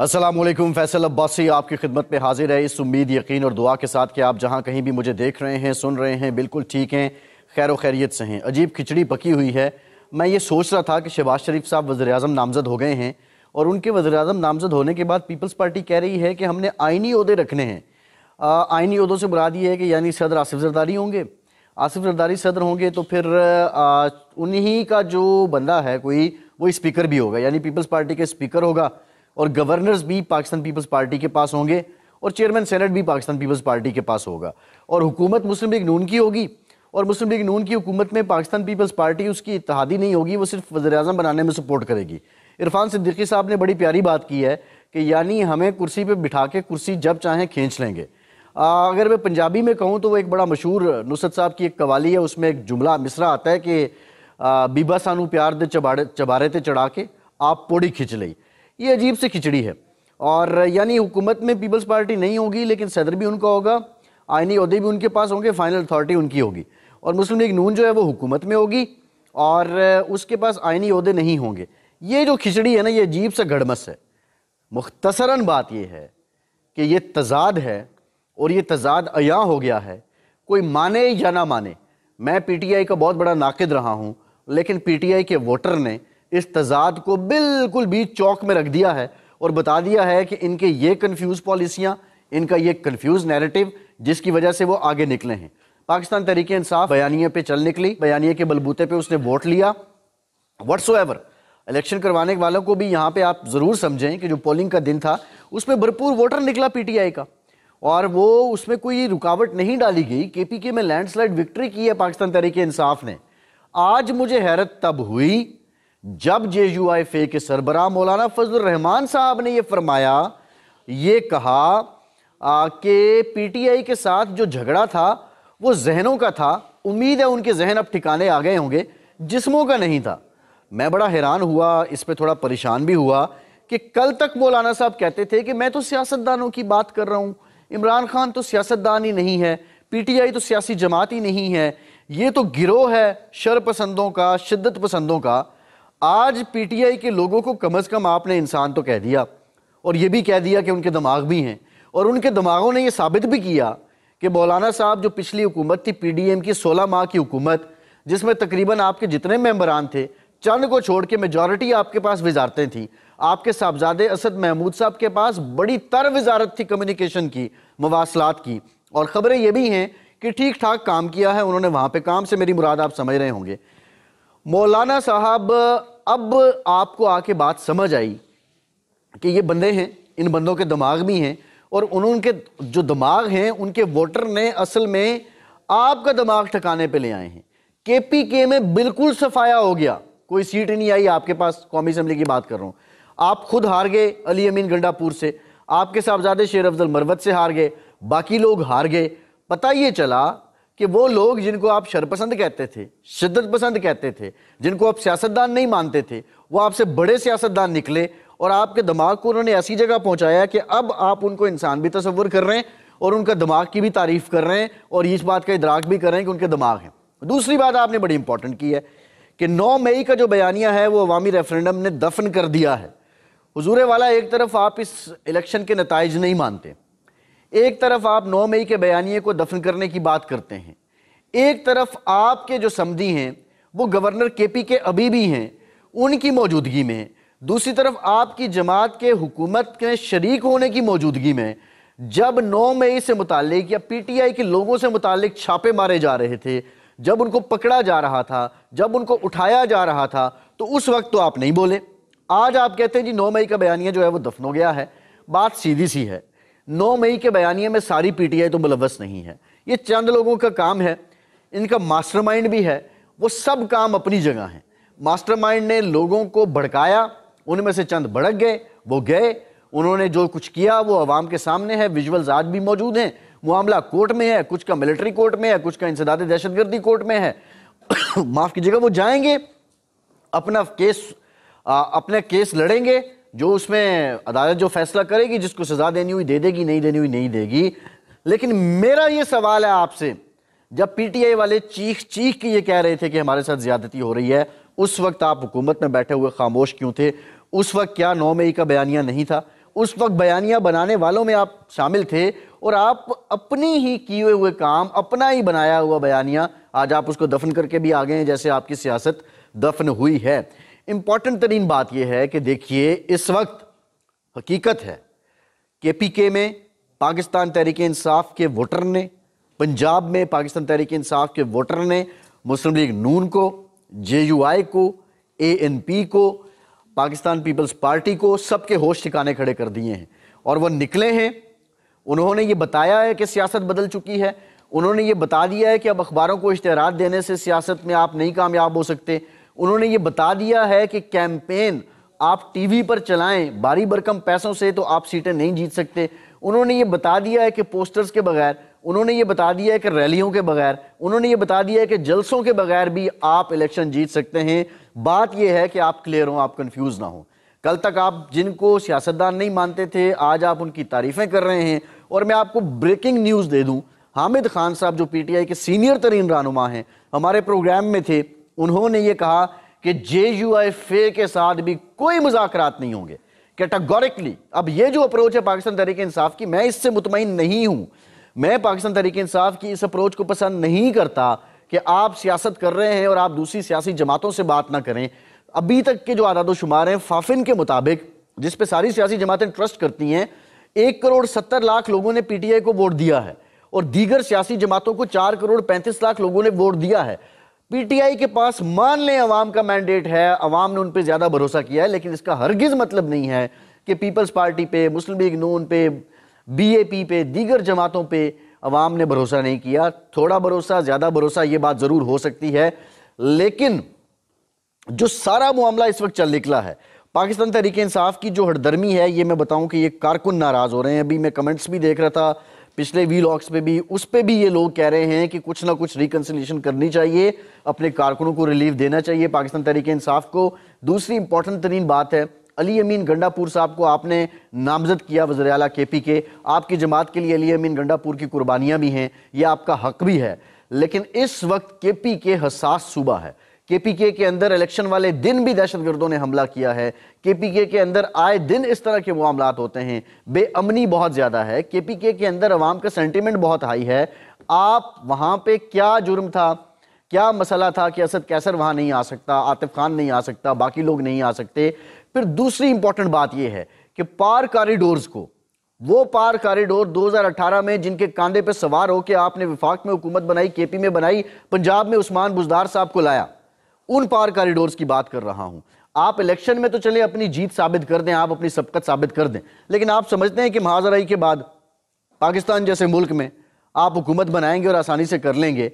असलम फैसल अब्बासी आपकी खिदमत में हाजिर है इस उम्मीद यकीन और दुआ के साथ कि आप जहाँ कहीं भी मुझे देख रहे हैं सुन रहे हैं बिल्कुल ठीक हैं खैर खैरियत से हैं अजीब खिचड़ी पकी हुई है मैं ये सोच रहा था कि शहबाज शरीफ साहब वज़ी अजम नामज़द हो गए हैं और उनके वज़ी अजम नामज़द होने के बाद पीपल्स पार्टी कह रही है कि हमने आइनी अहदे रखने हैं आइनी अहदों से बुरा दिए है कि यानी सदर आसिफ जरदारी होंगे आसिफ जरदारी सदर होंगे तो फिर उन्हीं का जो बंदा है कोई वो स्पीकर भी होगा यानी पीपल्स पार्टी के स्पीकर होगा और गवर्नर्स भी पाकिस्तान पीपल्स पार्टी के पास होंगे और चेयरमैन सेनेट भी पाकिस्तान पीपल्स पार्टी के पास होगा और हुकूमत मुस्लिम लीग नून की होगी और मुस्लिम लीग नून की हुकूमत में पाकिस्तान पीपल्स पार्टी उसकी इतिहादी नहीं होगी वो सिर्फ वजर अजम बनाने में सपोर्ट करेगी इरफान सिद्दीकी साहब ने बड़ी प्यारी बात की है कि यानी हमें कुर्सी पर बिठा के कुर्सी जब चाहें खींच लेंगे आ, अगर मैं पंजाबी में कहूँ तो वो एक बड़ा मशहूर नुसरत साहब की एक कवाली है उसमें एक जुमला मिसरा आता है कि बीबा सानू प्यार दे चबाड़े चबारे ते चढ़ा के आप पोड़ी खिंच ली ये अजीब सी खिचड़ी है और यानी हुकूमत में पीपल्स पार्टी नहीं होगी लेकिन सदर भी उनका होगा आइनी अहदे भी उनके पास होंगे फाइनल अथॉरिटी उनकी होगी और मुस्लिम लीग नून जो है वो हुकूमत में होगी और उसके पास आइनी अहदे नहीं होंगे ये जो खिचड़ी है ना ये अजीब सा गड़मस है मुख्तसरा बात यह है कि ये तजाद है और ये तजाद अया हो गया है कोई माने या ना माने मैं पीटीआई का बहुत बड़ा नाकद रहा हूँ लेकिन पीटीआई के वोटर ने इस तजाद को बिल्कुल भी चौक में रख दिया है और बता दिया है कि इनके ये कन्फ्यूज़ पॉलिसियाँ इनका ये कन्फ्यूज़ नैरेटिव जिसकी वजह से वो आगे निकले हैं पाकिस्तान तरीके इंसाफ बयानिए पे चल निकली बयानिए के बलबूते पे उसने वोट लिया वट्स इलेक्शन करवाने वालों को भी यहाँ पे आप ज़रूर समझें कि जो पोलिंग का दिन था उसमें भरपूर वोटर निकला पीटीआई का और वो उसमें कोई रुकावट नहीं डाली गई केपीके में लैंडस्लाइड विक्ट्री की है पाकिस्तान तरीके इंसाफ ने आज मुझे हैरत तब हुई जब जे यू आई फे के सरबरा मौलाना फजल रहमान साहब ने यह फरमाया ये कहा कि पीटीआई के साथ जो झगड़ा था वो जहनों का था उम्मीद है उनके जहन अब ठिकाने आ गए होंगे जिस्मों का नहीं था मैं बड़ा हैरान हुआ इस पर थोड़ा परेशान भी हुआ कि कल तक मौलाना साहब कहते थे कि मैं तो सियासतदानों की बात कर रहा हूँ इमरान खान तो सियासतदान ही नहीं है पीटीआई तो सियासी जमात ही नहीं है ये तो गिरोह है शर पसंदों का शिद्दत पसंदों का आज पीटीआई के लोगों को कम अज़ कम आपने इंसान तो कह दिया और ये भी कह दिया कि उनके दिमाग भी हैं और उनके दिमागों ने ये साबित भी किया कि मौलाना साहब जो पिछली हुकूमत थी पीडीएम की सोलह माह की हुकूमत जिसमें तकरीबन आपके जितने मेम्बरान थे चंद को छोड़ के मेजॉरिटी आपके पास वजारतें थी आपके साहबजादे असद महमूद साहब के पास बड़ी तर वजारत थी कम्युनिकेशन की मवासलात की और ख़बरें यह भी हैं कि ठीक ठाक काम किया है उन्होंने वहाँ पर काम से मेरी मुराद आप समझ रहे होंगे मौलाना साहब अब आपको आके बात समझ आई कि ये बंदे हैं इन बंदों के दिमाग भी हैं और उनके जो दिमाग हैं उनके वोटर ने असल में आपका दिमाग ठकाने पे ले आए हैं के पी के में बिल्कुल सफाया हो गया कोई सीट नहीं आई आपके पास कौमी असम्बली की बात कर रहा हूँ आप खुद हार गए अली अमीन गंडापुर से आपके साहबजादे शेर अफजल मरवत से हार गए बाकी लोग हार गए पता ये चला कि वो लोग जिनको आप शरपसंद कहते थे शिद्दत पसंद कहते थे जिनको आप सियासतदान नहीं मानते थे वो आपसे बड़े सियासतदान निकले और आपके दिमाग को उन्होंने ऐसी जगह पहुंचाया कि अब आप उनको इंसान भी तस्वर कर रहे हैं और उनका दिमाग की भी तारीफ कर रहे हैं और इस बात का इदराक भी कर रहे हैं कि उनके दिमाग हैं दूसरी बात आपने बड़ी इंपॉर्टेंट की है कि 9 मई का जो बयानिया है वो अवामी रेफरेंडम ने दफन कर दिया है हजूर वाला एक तरफ आप इस इलेक्शन के नतज नहीं मानते एक तरफ आप नौ मई के बयानिए को दफन करने की बात करते हैं एक तरफ आपके जो समी हैं वो गवर्नर के पी के अभी भी हैं उनकी मौजूदगी में दूसरी तरफ आपकी जमात के हुकूमत के शरीक होने की मौजूदगी में जब 9 मई से मुतक या पीटीआई के लोगों से मुतक छापे मारे जा रहे थे जब उनको पकड़ा जा रहा था जब उनको उठाया जा रहा था तो उस वक्त तो आप नहीं बोले आज आप कहते हैं जी 9 मई का बयानिया जो है वो दफन हो गया है बात सीधी सी है नौ मई के बयानिए में सारी पीटीआई तो मुलवस नहीं है ये चंद लोगों का काम है इनका मास्टरमाइंड भी है वो सब काम अपनी जगह है मास्टरमाइंड ने लोगों को भड़काया उनमें से चंद भड़क गए वो गए उन्होंने जो कुछ किया वो अवाम के सामने है विजुअल्स आज भी मौजूद हैं मामला कोर्ट में है कुछ का मिलिट्री कोर्ट में है कुछ का इंसदाद दहशतगर्दी कोर्ट में है माफ कीजिएगा वो जाएंगे अपना केस आ, अपने केस लड़ेंगे जो उसमें अदालत जो फैसला करेगी जिसको सज़ा देनी हुई दे देगी नहीं देनी हुई नहीं देगी लेकिन मेरा ये सवाल है आपसे जब पीटीआई वाले चीख चीख के ये कह रहे थे कि हमारे साथ ज्यादती हो रही है उस वक्त आप हुकूमत में बैठे हुए खामोश क्यों थे उस वक्त क्या नौ मई का बयानिया नहीं था उस वक्त बयानिया बनाने वालों में आप शामिल थे और आप अपनी ही किए हुए काम अपना ही बनाया हुआ बयानिया आज आप उसको दफन करके भी आ गए हैं जैसे आपकी सियासत दफन हुई है इंपॉर्टेंट तरीन बात यह है कि देखिए इस वक्त हकीकत है के पी के में पाकिस्तान तहरीक इंसाफ के वोटर ने पंजाब में पाकिस्तान तहरीक इंसाफ के वोटर ने मुस्लिम लीग नून को जे यू आई को ए एन पी को पाकिस्तान पीपल्स पार्टी को सबके होश ठिकाने खड़े कर दिए हैं और वह निकले हैं उन्होंने ये बताया है कि सियासत बदल चुकी है उन्होंने ये बता दिया है कि अब अखबारों को इश्तहार देने से सियासत में आप नहीं कामयाब हो सकते उन्होंने ये बता दिया है कि कैंपेन आप टीवी पर चलाएं भारी भरकम पैसों से तो आप सीटें नहीं जीत सकते उन्होंने ये बता दिया है कि पोस्टर्स के बगैर उन्होंने ये बता दिया है कि रैलियों के बगैर उन्होंने ये बता दिया है कि जलसों के बगैर भी आप इलेक्शन जीत सकते हैं बात यह है कि आप क्लियर हों आप कन्फ्यूज़ ना हों कल तक आप जिनको सियासतदान नहीं मानते थे आज आप उनकी तारीफें कर रहे हैं और मैं आपको ब्रेकिंग न्यूज़ दे दूँ हामिद खान साहब जो पीटीआई के सीनियर तरीन रहनुमा हैं हमारे प्रोग्राम में थे उन्होंने ये कहा कि जे यू एफ ए के साथ भी कोई मुजाकर नहीं होंगे कैटागोरिकली अब ये जो अप्रोच है पाकिस्तान तहरीक इंसाफ की मैं इससे मुतमिन नहीं हूँ मैं पाकिस्तान तहरीक इंसाफ की इस अप्रोच को पसंद नहीं करता कि आप सियासत कर रहे हैं और आप दूसरी सियासी जमातों से बात ना करें अभी तक के जो आदाद शुमार हैं फाफिन के मुताबिक जिस पे सारी सियासी जमातें ट्रस्ट करती हैं एक करोड़ सत्तर लाख लोगों ने पीटीआई को वोट दिया है और दीगर सियासी जमातों को चार करोड़ पैंतीस लाख लोगों ने वोट दिया है पीटीआई के पास मान लें अवाम का मैंडेट है अवाम ने उन पर ज़्यादा भरोसा किया है लेकिन इसका हरगिज मतलब नहीं है कि पीपल्स पार्टी पे मुस्लिम लीग नून पे बीएपी पे दीगर जमातों पे अवाम ने भरोसा नहीं किया थोड़ा भरोसा ज़्यादा भरोसा ये बात ज़रूर हो सकती है लेकिन जो सारा मामला इस वक्त चल निकला है पाकिस्तान तहरीक इंसाफ की जो हड़दर्मी है ये मैं बताऊं कि ये कारकुन नाराज़ हो रहे हैं अभी मैं कमेंट्स भी देख रहा था पिछले वी लॉक्स पे भी उस पर भी ये लोग कह रहे हैं कि कुछ ना कुछ रिकनसिलेशन करनी चाहिए अपने कारकुनों को रिलीफ देना चाहिए पाकिस्तान तरीके इंसाफ को दूसरी इंपॉर्टेंट तरीन बात है अली अमीन गंडापुर साहब को आपने नामजद किया वजर अला के पी के आपकी जमात के लिए अली अमीन गंडापुर की कुर्बानियाँ भी हैं यह आपका हक भी है लेकिन इस वक्त के पी के हसास सूबा है केपीके के अंदर इलेक्शन वाले दिन भी दहशतगर्दों ने हमला किया है केपीके के अंदर आए दिन इस तरह के मामला होते हैं बेअमनी बहुत ज़्यादा है केपीके के अंदर अवाम का सेंटिमेंट बहुत हाई है आप वहाँ पे क्या जुर्म था क्या मसला था कि असद कैसर वहाँ नहीं आ सकता आतिफ खान नहीं आ सकता बाकी लोग नहीं आ सकते फिर दूसरी इंपॉर्टेंट बात यह है कि पार कॉरिडोर्स को वो पार कॉरिडोर 2018 में जिनके कांधे पर सवार होकर आपने विफाक में हुकूमत बनाई केपी में बनाई पंजाब में उस्मान बुजदार साहब को लाया उन पार कॉरिडोर की बात कर रहा हूं आप इलेक्शन में तो चले अपनी जीत साबित कर दें आप अपनी सबकत साबित कर दें लेकिन आप समझते हैं कि महाजराई के बाद पाकिस्तान जैसे मुल्क में आप हुकूमत बनाएंगे और आसानी से कर लेंगे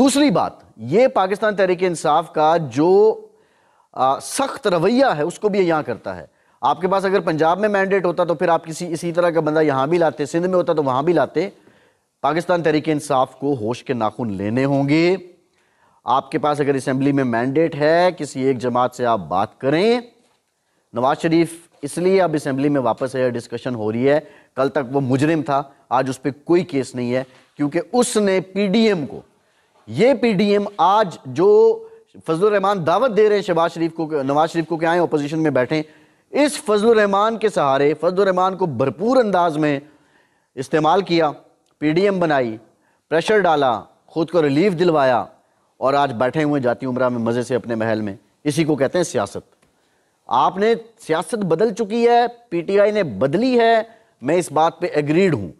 दूसरी बात यह पाकिस्तान तहरीक इंसाफ का जो सख्त रवैया है उसको भी यहां करता है आपके पास अगर पंजाब में मैंडेट होता तो फिर आप किसी इसी तरह का बंदा यहां भी लाते सिंध में होता तो वहां भी लाते पाकिस्तान तहरीक इंसाफ को होश के नाखून लेने होंगे आपके पास अगर असम्बली में मैंडेट है किसी एक जमात से आप बात करें नवाज शरीफ इसलिए अब असम्बली में वापस है डिस्कशन हो रही है कल तक वो मुजरिम था आज उस पर कोई केस नहीं है क्योंकि उसने पीडीएम को ये पीडीएम आज जो फजल रहमान दावत दे रहे हैं शहबाज शरीफ को नवाज शरीफ को क्या है अपोजिशन में बैठें इस फजल रहमान के सहारे फजल रहमान को भरपूर अंदाज में इस्तेमाल किया पीडीएम बनाई प्रेशर डाला खुद को रिलीफ दिलवाया और आज बैठे हुए जाती उम्र में मज़े से अपने महल में इसी को कहते हैं सियासत आपने सियासत बदल चुकी है पीटीआई ने बदली है मैं इस बात पे एग्रीड हूं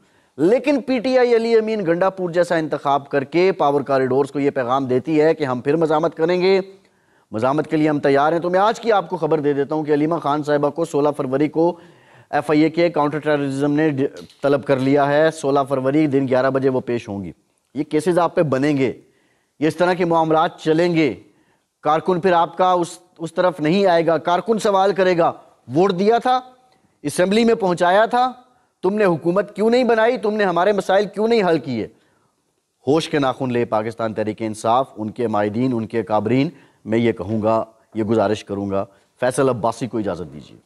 लेकिन पीटीआई अली अमीन गंडापुर जैसा इंतखब करके पावर कॉरिडोर्स को यह पैगाम देती है कि हम फिर मजामत करेंगे मजामत के लिए हम तैयार हैं तो मैं आज की आपको खबर दे देता हूं कि अलीमा खान साहिबा को 16 फरवरी को एफ आई ए के काउंटर टेररिज्म ने तलब कर लिया है 16 फरवरी दिन 11 बजे वो पेश होंगी ये केसेस आप पे बनेंगे ये इस तरह के मामला चलेंगे कारकुन फिर आपका उस उस तरफ नहीं आएगा कारकुन सवाल करेगा वोट दिया था इसम्बली में पहुंचाया था तुमने हुकूमत क्यों नहीं बनाई तुमने हमारे मसाइल क्यों नहीं हल किए होश के नाखून ले पाकिस्तान तहरीक इंसाफ उनके माहदीन उनके काबरीन मैं ये कहूँगा ये गुजारिश करूँगा फैसल अब्बासी को इजाज़त दीजिए